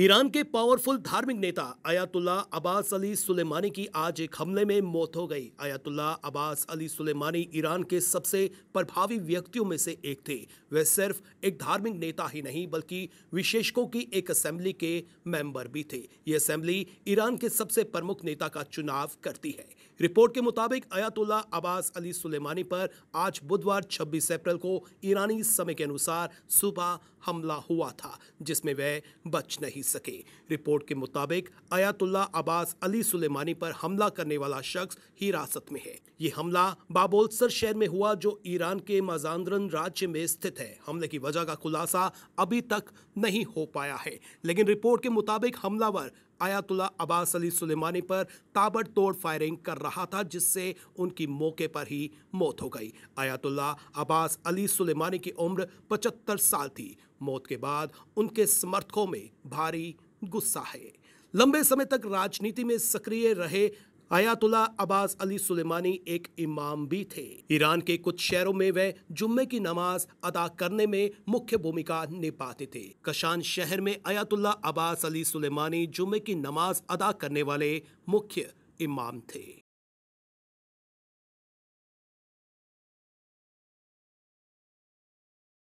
Iran के powerful धार्मिक नेता अयातुल्ला अब्बास अली सुलेमानी की आज एक हमले में मौत हो गई Ayatollah Abbas Ali Soleimani Iran के सबसे प्रभावी व्यक्तियों में से एक थे वे सिर्फ एक धार्मिक नेता ही नहीं बल्कि विशेषकों की एक असेंबली के मेंबर भी थे ये असेंबली ईरान के सबसे प्रमुख नेता का चुनाव करती है रिपोर्ट के मुताबिक अयातुल्ला अब्बास अली सुलेमानी पर आज बुधवार 26 अप्रैल को ईरानी समय के अनुसार सुबह हमला हुआ था जिसमें वह बच नहीं सके रिपोर्ट के मुताबिक अयातुल्ला अब्बास अली सुलेमानी पर हमला करने वाला शख्स हिरासत में है ये हमला बाबोलसर शहर में हुआ जो ईरान के मजांद्रन राज्य में स्थित है हमले की वजह का खुलासा अभी तक नहीं हो पाया है लेकिन रिपोर्ट के मुताबिक हमलावर आयातुल्ला अब्बास अली सुलेमानी पर ताबड़तोड़ फायरिंग कर रहा था जिससे उनकी मौके पर ही मौत हो गई आयातुल्ला अब्बास अली सुलेमानी की उम्र 75 साल थी मौत के बाद उनके समर्थकों में भारी गुस्सा है लंबे समय तक राजनीति में सक्रिय रहे आयातुल्ला अब्बास अली सुलेमानी एक इमाम भी थे ईरान के कुछ शहरों में वह जुम्मे की नमाज अदा करने में मुख्य भूमिका निभाते थे कशान शहर में आयातुल्ला अब्बास अली सुलेमानी जुम्मे की नमाज अदा करने वाले मुख्य इमाम थे